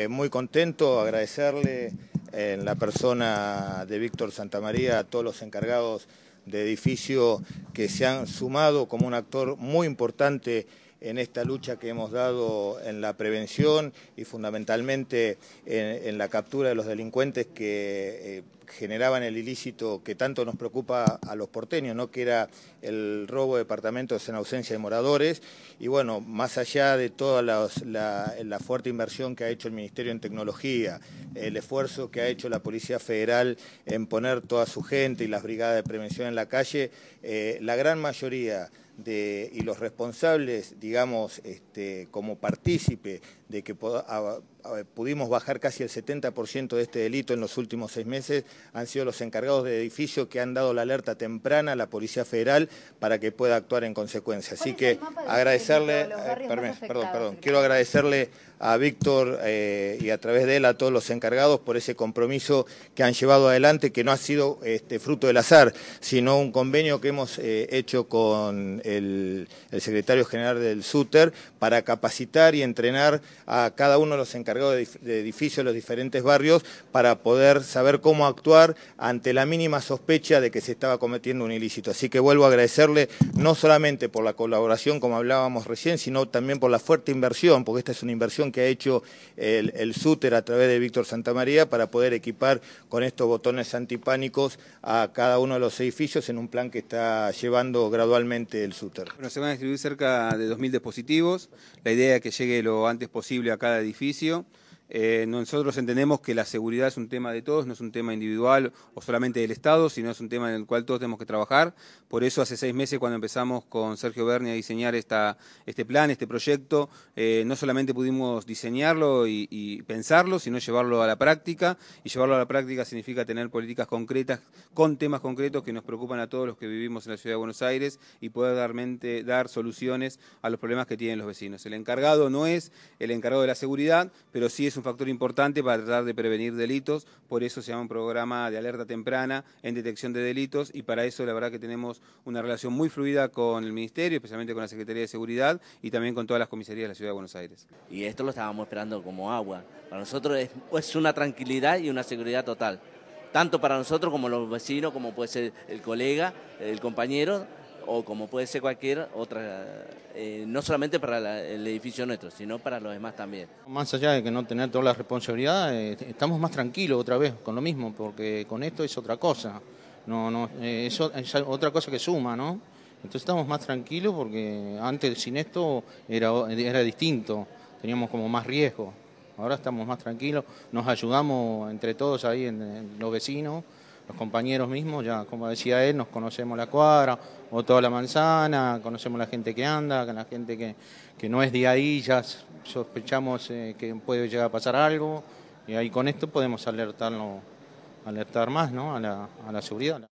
Eh, muy contento, agradecerle eh, en la persona de Víctor Santamaría a todos los encargados de edificio que se han sumado como un actor muy importante en esta lucha que hemos dado en la prevención y fundamentalmente en, la captura de los delincuentes que eh, generaban el ilícito que tanto nos preocupa a los porteños, ¿no? que era el robo de departamentos en ausencia de moradores. Y bueno, más allá de toda la, fuerte inversión que ha hecho el Ministerio en tecnología, el esfuerzo que ha hecho la Policía Federal en poner toda su gente y las brigadas de prevención en la calle, eh, la gran mayoría y los responsables, digamos, este, como partícipe de que pudimos bajar casi el 70% de este delito en los últimos seis meses han sido los encargados de edificio que han dado la alerta temprana a la Policía Federal para que pueda actuar en consecuencia. Así que agradecerle, eh, quiero agradecerle a Víctor eh, y a través de él a todos los encargados por ese compromiso que han llevado adelante, que no ha sido este, fruto del azar, sino un convenio que hemos eh, hecho con el, el secretario general del SUTER para capacitar y entrenar a cada uno de los encargados cargado de, edificios de los diferentes barrios para poder saber cómo actuar ante la mínima sospecha de que se estaba cometiendo un ilícito. Así que vuelvo a agradecerle no solamente por la colaboración, como hablábamos recién, sino también por la fuerte inversión, porque esta es una inversión que ha hecho el, Súter a través de Víctor Santamaría para poder equipar con estos botones antipánicos a cada uno de los edificios en un plan que está llevando gradualmente el SUTER. se van a distribuir cerca de 2.000 dispositivos. La idea es que llegue lo antes posible a cada edificio. Eh, nosotros entendemos que la seguridad es un tema de todos, no es un tema individual o solamente del Estado, sino es un tema en el cual todos tenemos que trabajar. Por eso hace seis meses cuando empezamos con Sergio Berni a diseñar esta, este plan, este proyecto, eh, no solamente pudimos diseñarlo y, pensarlo, sino llevarlo a la práctica. Y llevarlo a la práctica significa tener políticas concretas con temas concretos que nos preocupan a todos los que vivimos en la Ciudad de Buenos Aires y poder dar, dar soluciones a los problemas que tienen los vecinos. El encargado no es el encargado de la seguridad, pero sí es un factor importante para tratar de prevenir delitos, por eso se llama un programa de alerta temprana en detección de delitos y para eso la verdad que tenemos una relación muy fluida con el Ministerio, especialmente con la Secretaría de Seguridad y también con todas las comisarías de la Ciudad de Buenos Aires. Y esto lo estábamos esperando como agua. Para nosotros es, una tranquilidad y una seguridad total, tanto para nosotros como los vecinos, como puede ser el colega, el compañero, o como puede ser cualquier otra, eh, no solamente para el edificio nuestro, sino para los demás también. Más allá de que no tener todas las responsabilidades, eh, estamos más tranquilos otra vez con lo mismo, porque con esto es otra cosa, no, no, eh, eso es otra cosa que suma, ¿no? Entonces estamos más tranquilos porque antes sin esto era, era distinto, teníamos como más riesgo. Ahora estamos más tranquilos, nos ayudamos entre todos ahí, en los vecinos, los compañeros mismos, ya como decía él, nos conocemos la cuadra o toda la manzana, conocemos la gente que anda, la gente que, que no es de ahí, ya sospechamos eh, que puede llegar a pasar algo y ahí con esto podemos alertarlo, alertar más ¿no? a, la, a la seguridad.